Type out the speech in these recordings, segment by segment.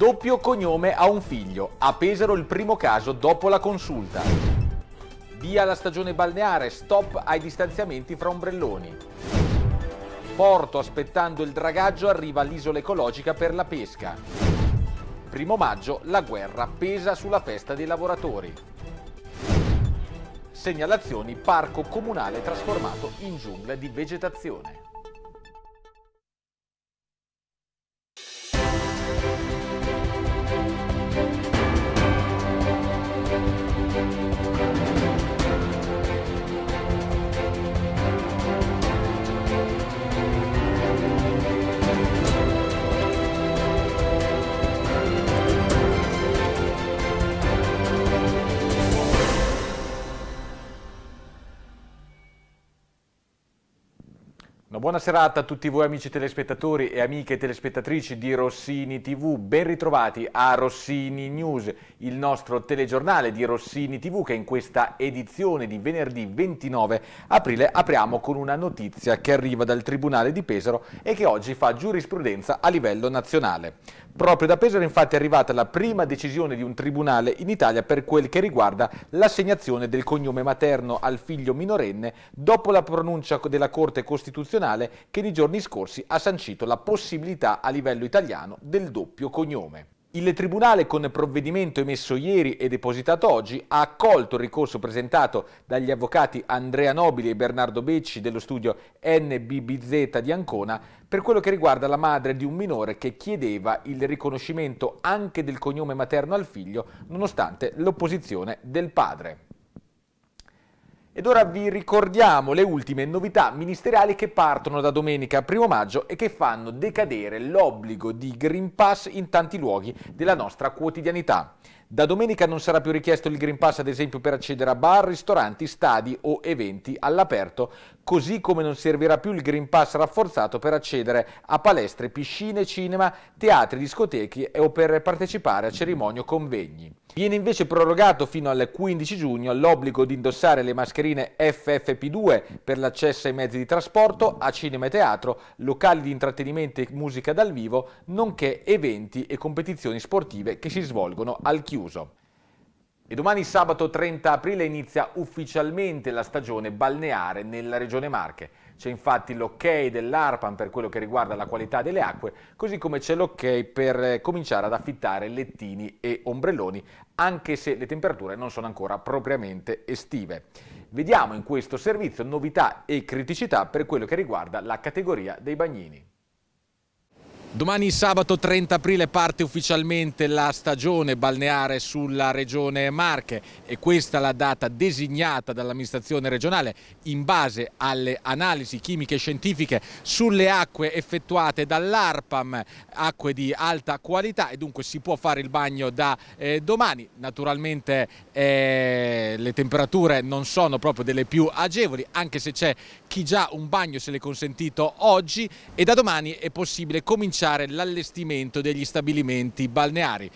Doppio cognome a un figlio. A Pesaro il primo caso dopo la consulta. Via la stagione balneare, stop ai distanziamenti fra ombrelloni. Porto aspettando il dragaggio arriva all'isola ecologica per la pesca. Primo maggio la guerra pesa sulla festa dei lavoratori. Segnalazioni parco comunale trasformato in giungla di vegetazione. buona serata a tutti voi amici telespettatori e amiche telespettatrici di Rossini TV. Ben ritrovati a Rossini News, il nostro telegiornale di Rossini TV che in questa edizione di venerdì 29 aprile apriamo con una notizia che arriva dal Tribunale di Pesaro e che oggi fa giurisprudenza a livello nazionale. Proprio da Pesaro infatti è arrivata la prima decisione di un tribunale in Italia per quel che riguarda l'assegnazione del cognome materno al figlio minorenne dopo la pronuncia della Corte Costituzionale che nei giorni scorsi ha sancito la possibilità a livello italiano del doppio cognome. Il Tribunale, con provvedimento emesso ieri e depositato oggi, ha accolto il ricorso presentato dagli avvocati Andrea Nobili e Bernardo Becci dello studio NBBZ di Ancona per quello che riguarda la madre di un minore che chiedeva il riconoscimento anche del cognome materno al figlio, nonostante l'opposizione del padre. Ed ora vi ricordiamo le ultime novità ministeriali che partono da domenica 1 maggio e che fanno decadere l'obbligo di Green Pass in tanti luoghi della nostra quotidianità. Da domenica non sarà più richiesto il Green Pass ad esempio per accedere a bar, ristoranti, stadi o eventi all'aperto, così come non servirà più il Green Pass rafforzato per accedere a palestre, piscine, cinema, teatri, discoteche o per partecipare a cerimonie o convegni. Viene invece prorogato fino al 15 giugno l'obbligo di indossare le mascherine FFP2 per l'accesso ai mezzi di trasporto, a cinema e teatro, locali di intrattenimento e musica dal vivo, nonché eventi e competizioni sportive che si svolgono al chiuso chiuso. E domani sabato 30 aprile inizia ufficialmente la stagione balneare nella regione Marche. C'è infatti l'ok dell'ARPAN per quello che riguarda la qualità delle acque, così come c'è l'ok per eh, cominciare ad affittare lettini e ombrelloni, anche se le temperature non sono ancora propriamente estive. Vediamo in questo servizio novità e criticità per quello che riguarda la categoria dei bagnini. Domani sabato 30 aprile parte ufficialmente la stagione balneare sulla regione Marche e questa è la data designata dall'amministrazione regionale in base alle analisi chimiche e scientifiche sulle acque effettuate dall'ARPAM, acque di alta qualità e dunque si può fare il bagno da eh, domani. Naturalmente eh, le temperature non sono proprio delle più agevoli anche se c'è chi già un bagno se l'è consentito oggi e da domani è possibile cominciare rilanciare l'allestimento degli stabilimenti balneari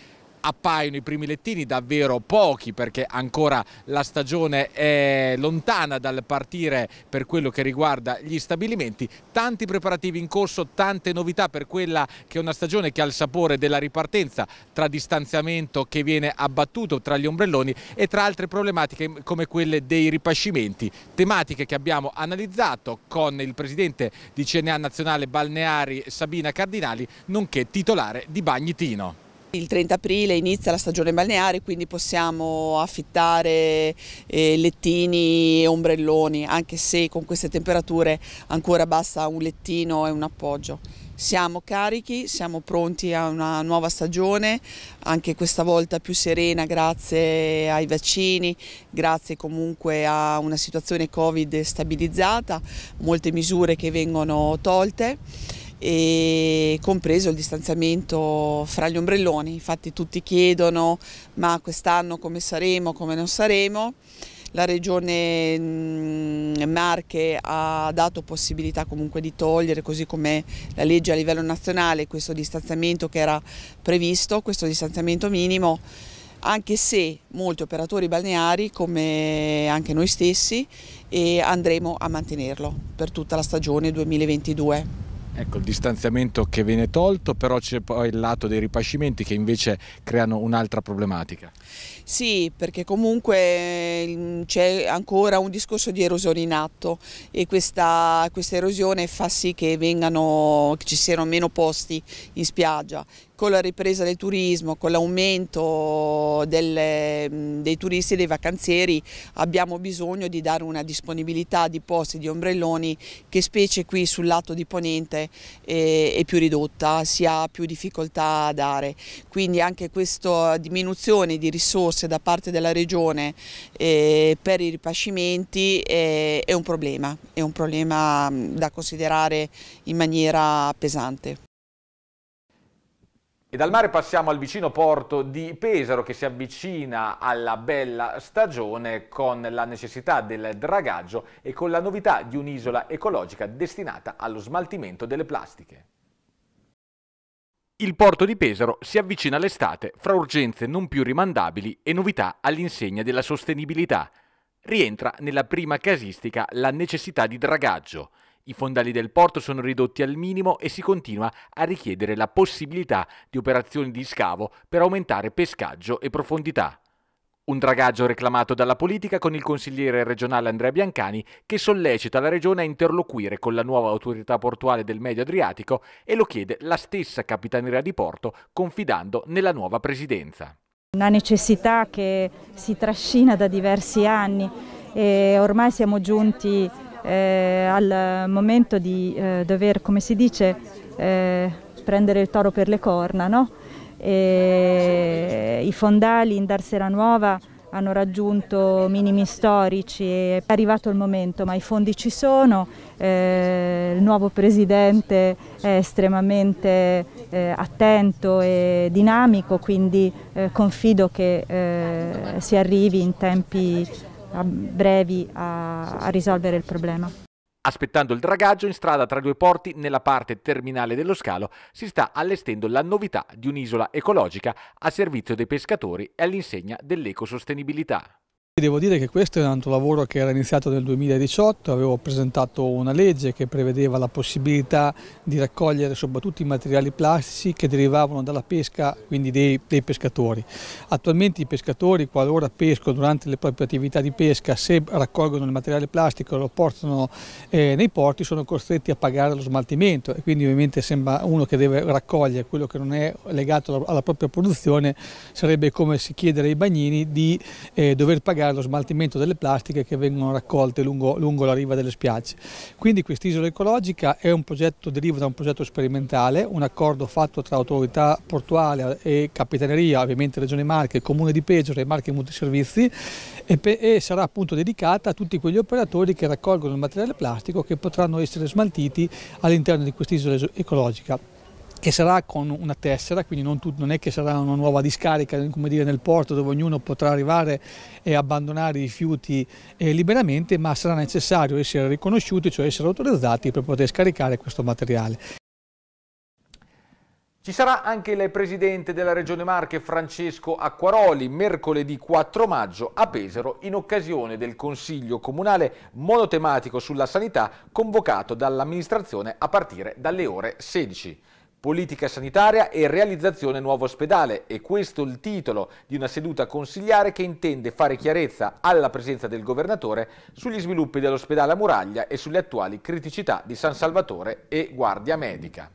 appaiono i primi lettini, davvero pochi perché ancora la stagione è lontana dal partire per quello che riguarda gli stabilimenti. Tanti preparativi in corso, tante novità per quella che è una stagione che ha il sapore della ripartenza tra distanziamento che viene abbattuto tra gli ombrelloni e tra altre problematiche come quelle dei ripascimenti, tematiche che abbiamo analizzato con il presidente di CNA Nazionale Balneari Sabina Cardinali, nonché titolare di Bagnitino. Il 30 aprile inizia la stagione balneare quindi possiamo affittare eh, lettini e ombrelloni anche se con queste temperature ancora basta un lettino e un appoggio. Siamo carichi, siamo pronti a una nuova stagione, anche questa volta più serena grazie ai vaccini, grazie comunque a una situazione Covid stabilizzata, molte misure che vengono tolte e compreso il distanziamento fra gli ombrelloni, infatti tutti chiedono ma quest'anno come saremo, come non saremo. La regione mm, Marche ha dato possibilità comunque di togliere, così come la legge a livello nazionale, questo distanziamento che era previsto, questo distanziamento minimo anche se molti operatori balneari, come anche noi stessi, andremo a mantenerlo per tutta la stagione 2022. Ecco il distanziamento che viene tolto, però c'è poi il lato dei ripascimenti che invece creano un'altra problematica. Sì, perché comunque mm, c'è ancora un discorso di erosione in atto e questa, questa erosione fa sì che, vengano, che ci siano meno posti in spiaggia con la ripresa del turismo, con l'aumento mm, dei turisti e dei vacanzieri abbiamo bisogno di dare una disponibilità di posti di ombrelloni che specie qui sul lato di Ponente maggiore e, e più ridotta, si ha più difficoltà a dare. Quindi anche questa diminuzione di risorse da parte della Regione eh, per i ripascimenti eh, è un problema, è un problema da considerare in maniera pesante. E dal mare passiamo al vicino porto di Pesaro che si avvicina alla bella stagione con la necessità del dragaggio e con la novità di un'isola ecologica destinata allo smaltimento delle plastiche. Il porto di Pesaro si avvicina all'estate fra urgenze non più rimandabili e novità all'insegna della sostenibilità. Rientra nella prima casistica la necessità di dragaggio – i fondali del porto sono ridotti al minimo e si continua a richiedere la possibilità di operazioni di scavo per aumentare pescaggio e profondità. Un dragaggio reclamato dalla politica con il consigliere regionale Andrea Biancani che sollecita la regione a interloquire con la nuova autorità portuale del Medio Adriatico e lo chiede la stessa Capitaneria di Porto confidando nella nuova presidenza. Una necessità che si trascina da diversi anni e ormai siamo giunti eh, al momento di eh, dover, come si dice, eh, prendere il toro per le corna. No? I fondali in Darsera Nuova hanno raggiunto minimi storici, è arrivato il momento, ma i fondi ci sono, eh, il nuovo presidente è estremamente eh, attento e dinamico, quindi eh, confido che eh, si arrivi in tempi a brevi a, a risolvere il problema. Aspettando il dragaggio in strada tra due porti, nella parte terminale dello scalo, si sta allestendo la novità di un'isola ecologica a servizio dei pescatori e all'insegna dell'ecosostenibilità. Devo dire che questo è un altro lavoro che era iniziato nel 2018, avevo presentato una legge che prevedeva la possibilità di raccogliere soprattutto i materiali plastici che derivavano dalla pesca, quindi dei, dei pescatori. Attualmente i pescatori qualora pescano durante le proprie attività di pesca, se raccolgono il materiale plastico e lo portano eh, nei porti, sono costretti a pagare lo smaltimento e quindi ovviamente sembra uno che deve raccogliere quello che non è legato alla, alla propria produzione, sarebbe come si chiedere ai bagnini di eh, dover pagare allargare lo smaltimento delle plastiche che vengono raccolte lungo, lungo la riva delle spiagge. Quindi quest'isola ecologica è un progetto, deriva da un progetto sperimentale, un accordo fatto tra autorità portuale e capitaneria, ovviamente Regione Marche, Comune di Peggiore e Marche Multiservizi e, e sarà appunto dedicata a tutti quegli operatori che raccolgono il materiale plastico che potranno essere smaltiti all'interno di quest'isola ecologica che sarà con una tessera, quindi non, non, è che sarà una nuova discarica dire, nel porto dove ognuno potrà arrivare e abbandonare i rifiuti eh, liberamente, ma sarà necessario essere riconosciuti, cioè essere autorizzati per poter scaricare questo materiale. Ci sarà anche il presidente della Regione Marche Francesco Acquaroli mercoledì 4 maggio a Pesaro in occasione del Consiglio Comunale monotematico sulla sanità convocato dall'amministrazione a partire dalle ore 16 politica sanitaria e realizzazione nuovo ospedale. E questo il titolo di una seduta consigliare che intende fare chiarezza alla presenza del governatore sugli sviluppi dell'ospedale a Muraglia e sulle attuali criticità di San Salvatore e Guardia Medica.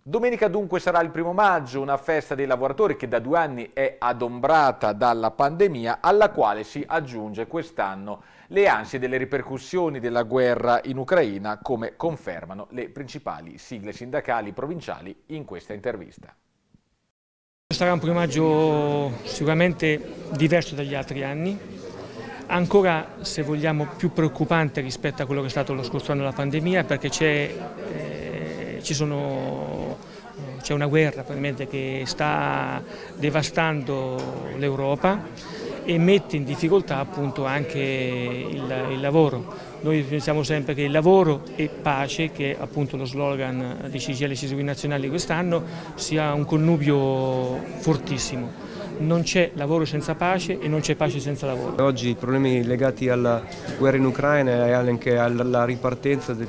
Domenica dunque sarà il primo maggio, una festa dei lavoratori che da due anni è adombrata dalla pandemia alla quale si aggiunge quest'anno le ansie delle ripercussioni della guerra in Ucraina, come confermano le principali sigle sindacali provinciali in questa intervista. Sarà un primaggio sicuramente diverso dagli altri anni, ancora se vogliamo più preoccupante rispetto a quello che è stato lo scorso anno la pandemia perché c'è eh, una guerra che sta devastando l'Europa e mette in difficoltà appunto anche il, il lavoro. Noi pensiamo sempre che il lavoro e pace, che è appunto lo slogan di CGL e CSU Nazionale quest'anno, sia un connubio fortissimo non c'è lavoro senza pace e non c'è pace senza lavoro. Oggi i problemi legati alla guerra in Ucraina e anche alla ripartenza del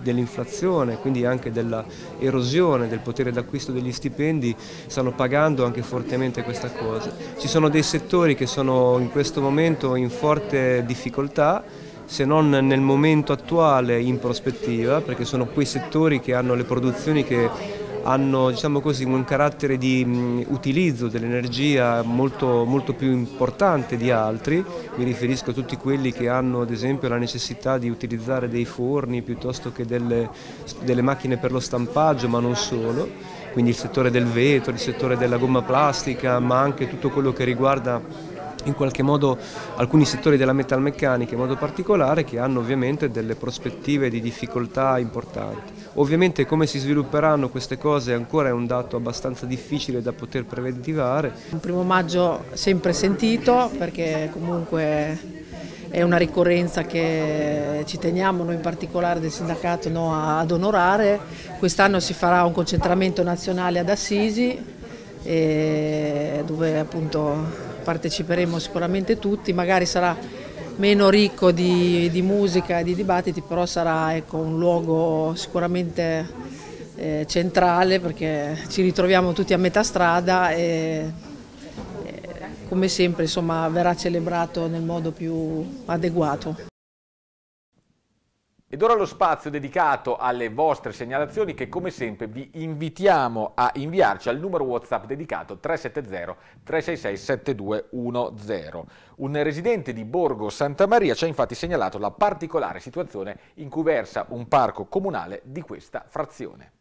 dell'inflazione, quindi anche dell'erosione del potere d'acquisto degli stipendi, stanno pagando anche fortemente questa cosa. Ci sono dei settori che sono in questo momento in forte difficoltà se non nel momento attuale in prospettiva, perché sono quei settori che hanno le produzioni che hanno diciamo così, un carattere di mm, utilizzo dell'energia molto, molto, più importante di altri, mi riferisco a tutti quelli che hanno ad esempio la necessità di utilizzare dei forni piuttosto che delle, delle macchine per lo stampaggio, ma non solo, quindi il settore del vetro, il settore della gomma plastica, ma anche tutto quello che riguarda in qualche modo alcuni settori della metalmeccanica in modo particolare che hanno ovviamente delle prospettive di difficoltà importanti. Ovviamente come si svilupperanno queste cose ancora è un dato abbastanza difficile da poter preventivare. Un primo maggio sempre sentito perché comunque è una ricorrenza che ci teniamo noi in particolare del sindacato no, ad onorare. Quest'anno si farà un concentramento nazionale ad Assisi dove appunto parteciperemo sicuramente tutti, magari sarà meno ricco di, di musica e di dibattiti, però sarà ecco, un luogo sicuramente eh, centrale perché ci ritroviamo tutti a metà strada e, e come sempre insomma, verrà celebrato nel modo più adeguato. Ed ora lo spazio dedicato alle vostre segnalazioni che come sempre vi invitiamo a inviarci al numero WhatsApp dedicato 370 366 7210. Un residente di Borgo Santa Maria ci ha infatti segnalato la particolare situazione in cui versa un parco comunale di questa frazione.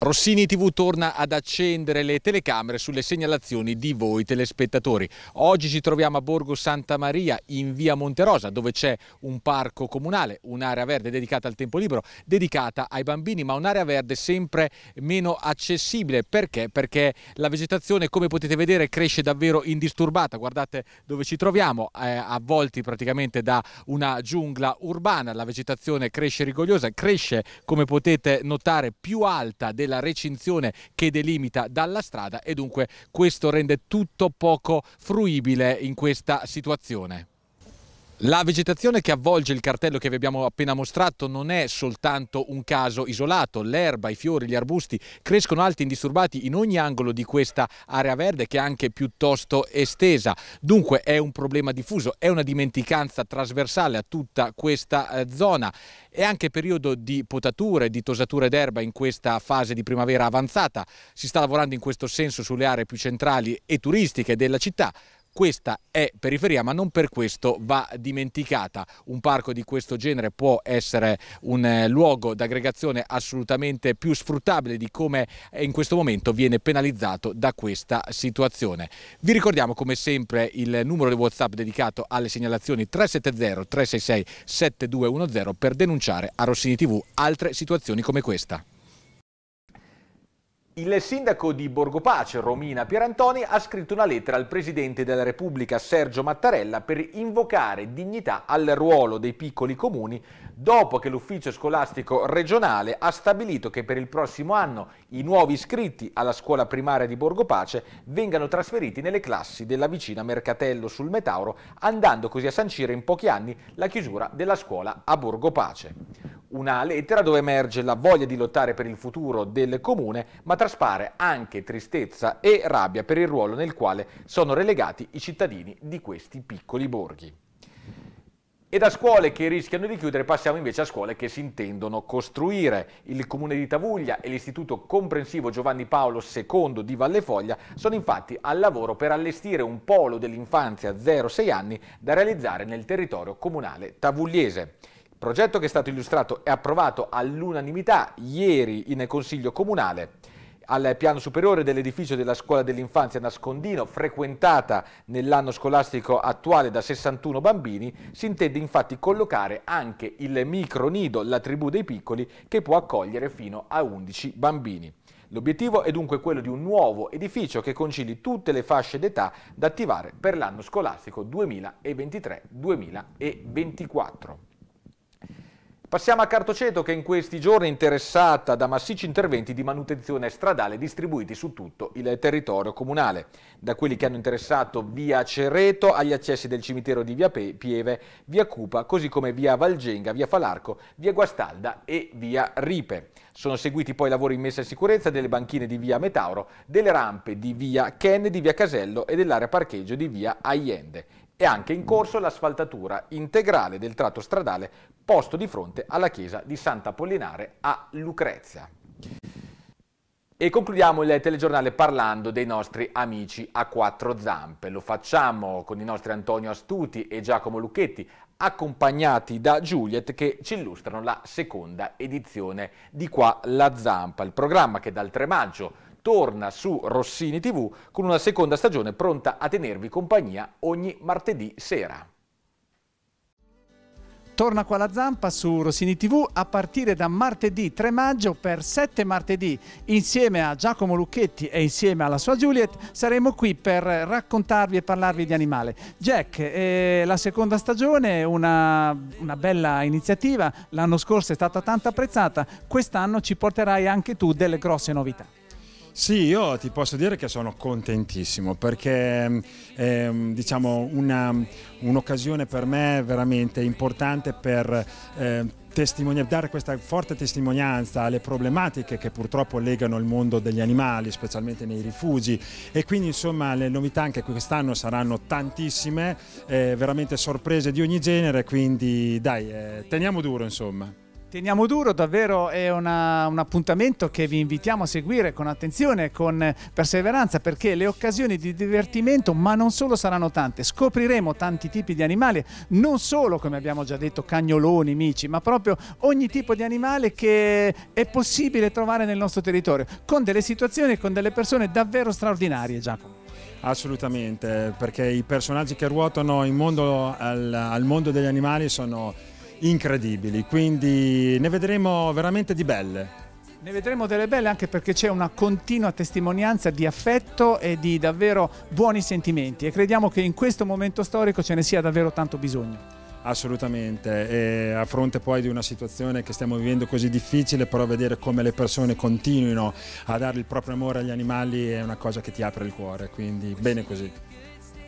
Rossini TV torna ad accendere le telecamere sulle segnalazioni di voi telespettatori. Oggi ci troviamo a Borgo Santa Maria in via Monterosa dove c'è un parco comunale, un'area verde dedicata al tempo libero, dedicata ai bambini, ma un'area verde sempre meno accessibile. Perché? Perché la vegetazione come potete vedere cresce davvero indisturbata. Guardate dove ci troviamo, eh, avvolti praticamente da una giungla urbana. La vegetazione cresce rigogliosa, cresce come potete notare più alta del della recinzione che delimita dalla strada e dunque questo rende tutto poco fruibile in questa situazione. La vegetazione che avvolge il cartello che vi abbiamo appena mostrato non è soltanto un caso isolato, l'erba, i fiori, gli arbusti crescono alti e indisturbati in ogni angolo di questa area verde che è anche piuttosto estesa, dunque è un problema diffuso, è una dimenticanza trasversale a tutta questa eh, zona, è anche periodo di potature, di tosature d'erba in questa fase di primavera avanzata, si sta lavorando in questo senso sulle aree più centrali e turistiche della città, questa è periferia ma non per questo va dimenticata. Un parco di questo genere può essere un eh, luogo d'aggregazione assolutamente più sfruttabile di come in questo momento viene penalizzato da questa situazione. Vi ricordiamo come sempre il numero di Whatsapp dedicato alle segnalazioni 370 366 7210 per denunciare a Rossini TV altre situazioni come questa. Il sindaco di Borgopace, Romina Pierantoni, ha scritto una lettera al Presidente della Repubblica Sergio Mattarella per invocare dignità al ruolo dei piccoli comuni dopo che l'ufficio scolastico regionale ha stabilito che per il prossimo anno i nuovi iscritti alla scuola primaria di Borgopace vengano trasferiti nelle classi della vicina Mercatello sul Metauro, andando così a sancire in pochi anni la chiusura della scuola a Borgopace. Una lettera dove emerge la voglia di lottare per il futuro del comune, ma traspare anche tristezza e rabbia per il ruolo nel quale sono relegati i cittadini di questi piccoli borghi. E da scuole che rischiano di chiudere passiamo invece a scuole che si intendono costruire. Il comune di Tavuglia e l'istituto comprensivo Giovanni Paolo II di Vallefoglia sono infatti al lavoro per allestire un polo dell'infanzia 0-6 anni da realizzare nel territorio comunale tavugliese. Progetto che è stato illustrato e approvato all'unanimità ieri in Consiglio Comunale. Al piano superiore dell'edificio della scuola dell'infanzia Nascondino, frequentata nell'anno scolastico attuale da 61 bambini, si intende infatti collocare anche il micronido, la tribù dei piccoli, che può accogliere fino a 11 bambini. L'obiettivo è dunque quello di un nuovo edificio che concili tutte le fasce d'età da attivare per l'anno scolastico 2023-2024. Passiamo a Cartoceto che in questi giorni è interessata da massicci interventi di manutenzione stradale distribuiti su tutto il territorio comunale, da quelli che hanno interessato via Cereto agli accessi del cimitero di via Pieve, via Cupa, così come via Valgenga, via Falarco, via Guastalda e via Ripe. Sono seguiti poi lavori in messa in sicurezza delle banchine di via Metauro, delle rampe di via Kennedy, via Casello e dell'area parcheggio di via Allende. È anche in corso l'asfaltatura integrale del tratto stradale posto di fronte alla chiesa di Sant'Apollinare a Lucrezia. E concludiamo il telegiornale parlando dei nostri amici a quattro zampe. Lo facciamo con i nostri Antonio Astuti e Giacomo Lucchetti, accompagnati da Juliet che ci illustrano la seconda edizione di Qua la Zampa, il programma che dal 3 maggio torna su Rossini TV con una seconda stagione pronta a tenervi compagnia ogni martedì sera. Torna qua la zampa su Rossini TV a partire da martedì 3 maggio per 7 martedì insieme a Giacomo Lucchetti e insieme alla sua Juliet saremo qui per raccontarvi e parlarvi di animale. Jack, eh, la seconda stagione è una, una bella iniziativa, l'anno scorso è stata tanto apprezzata, quest'anno ci porterai anche tu delle grosse novità. Sì, io ti posso dire che sono contentissimo perché è ehm, diciamo, un'occasione per me veramente importante per eh, dare questa forte testimonianza alle problematiche che purtroppo legano il mondo degli animali, specialmente nei rifugi. E quindi insomma le novità anche quest'anno saranno tantissime, eh, veramente sorprese di ogni genere, quindi dai, eh, teniamo duro insomma. Teniamo duro, davvero è una, un appuntamento che vi invitiamo a seguire con attenzione, e con perseveranza, perché le occasioni di divertimento, ma non solo, saranno tante. Scopriremo tanti tipi di animali, non solo, come abbiamo già detto, cagnoloni, mici, ma proprio ogni tipo di animale che è possibile trovare nel nostro territorio, con delle situazioni e con delle persone davvero straordinarie, Giacomo. Assolutamente, perché i personaggi che ruotano mondo, al, al mondo degli animali sono incredibili, quindi ne vedremo veramente di belle. Ne vedremo delle belle anche perché c'è una continua testimonianza di affetto e di davvero buoni sentimenti e crediamo che in questo momento storico ce ne sia davvero tanto bisogno. Assolutamente, e a fronte poi di una situazione che stiamo vivendo così difficile, però vedere come le persone continuino a dare il proprio amore agli animali è una cosa che ti apre il cuore, quindi bene così.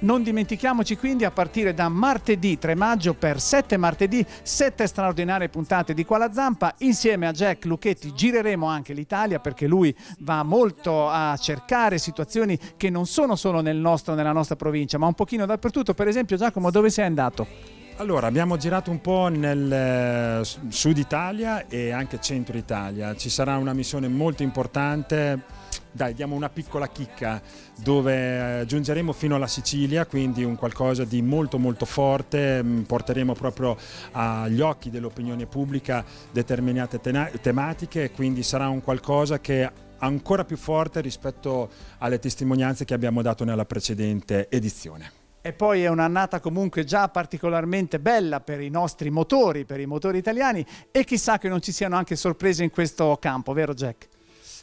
Non dimentichiamoci quindi a partire da martedì 3 maggio per 7 martedì, 7 straordinarie puntate di Qua la Zampa. Insieme a Jack Lucchetti gireremo anche l'Italia perché lui va molto a cercare situazioni che non sono solo nel nostro, nella nostra provincia, ma un pochino dappertutto. Per esempio Giacomo dove sei andato? Allora, abbiamo girato un po' nel eh, sud Italia e anche centro Italia. Ci sarà una missione molto importante dai, diamo una piccola chicca dove eh, giungeremo fino alla Sicilia, quindi un qualcosa di molto molto forte, mm, porteremo proprio agli occhi dell'opinione pubblica determinate tematiche, quindi sarà un qualcosa che ancora più forte rispetto alle testimonianze che abbiamo dato nella precedente edizione. E poi è un'annata comunque già particolarmente bella per i nostri motori, per i motori italiani e chissà che non ci siano anche sorprese in questo campo, vero Jack?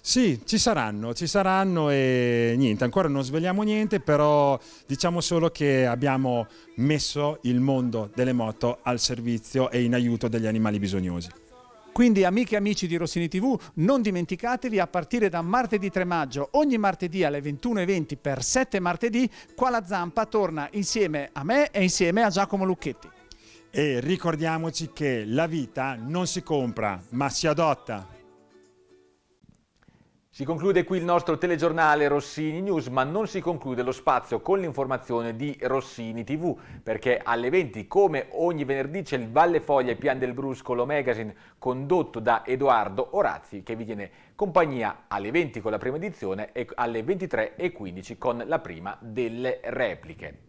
Sì, ci saranno, ci saranno e niente, ancora non svegliamo niente, però diciamo solo che abbiamo messo il mondo delle moto al servizio e in aiuto degli animali bisognosi. Quindi amiche e amici di Rossini TV, non dimenticatevi a partire da martedì 3 maggio, ogni martedì alle 21.20 per 7 martedì, qua la Zampa torna insieme a me e insieme a Giacomo Lucchetti. E ricordiamoci che la vita non si compra, ma si adotta. Si conclude qui il nostro telegiornale Rossini News, ma non si conclude lo spazio con l'informazione di Rossini TV, perché alle 20, come ogni venerdì, c'è il Valle Foglia e Pian del Bruscolo Magazine, condotto da Edoardo Orazzi, che vi tiene compagnia alle 20 con la prima edizione e alle 23.15 con la prima delle repliche.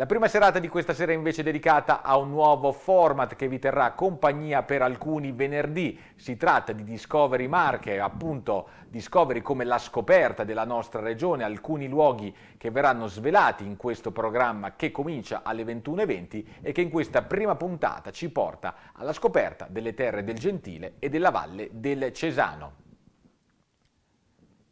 La prima serata di questa sera invece è dedicata a un nuovo format che vi terrà compagnia per alcuni venerdì. Si tratta di Discovery Marche, appunto Discovery come la scoperta della nostra regione, alcuni luoghi che verranno svelati in questo programma che comincia alle 21.20 e che in questa prima puntata ci porta alla scoperta delle terre del Gentile e della valle del Cesano.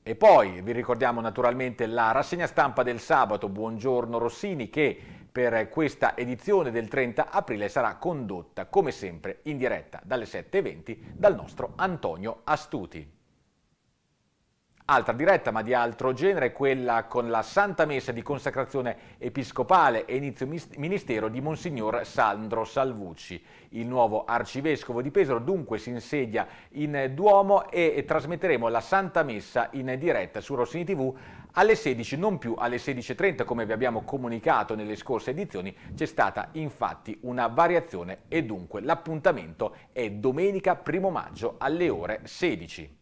E poi vi ricordiamo naturalmente la rassegna stampa del sabato, Buongiorno Rossini, che per questa edizione del 30 aprile sarà condotta come sempre in diretta dalle 7.20 dal nostro Antonio Astuti. Altra diretta ma di altro genere quella con la Santa Messa di consacrazione episcopale e inizio ministero di Monsignor Sandro Salvucci. Il nuovo arcivescovo di Pesaro dunque si insedia in Duomo e trasmetteremo la Santa Messa in diretta su Rossini TV alle 16, non più alle 16.30 come vi abbiamo comunicato nelle scorse edizioni, c'è stata infatti una variazione e dunque l'appuntamento è domenica 1 maggio alle ore 16.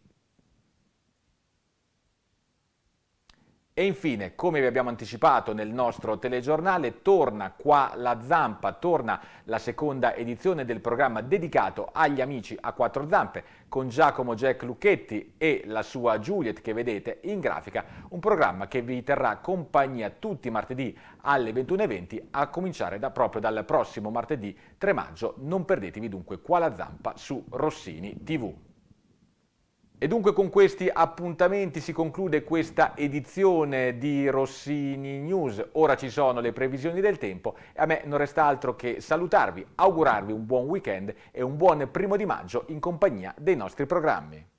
E infine, come vi abbiamo anticipato nel nostro telegiornale, torna qua la zampa, torna la seconda edizione del programma dedicato agli amici a quattro zampe con Giacomo Jack Lucchetti e la sua Juliet che vedete in grafica, un programma che vi terrà compagnia tutti i martedì alle 21.20 a cominciare da, proprio dal prossimo martedì 3 maggio. Non perdetevi dunque qua la zampa su Rossini TV. E dunque con questi appuntamenti si conclude questa edizione di Rossini News. Ora ci sono le previsioni del tempo e a me non resta altro che salutarvi, augurarvi un buon weekend e un buon primo di maggio in compagnia dei nostri programmi.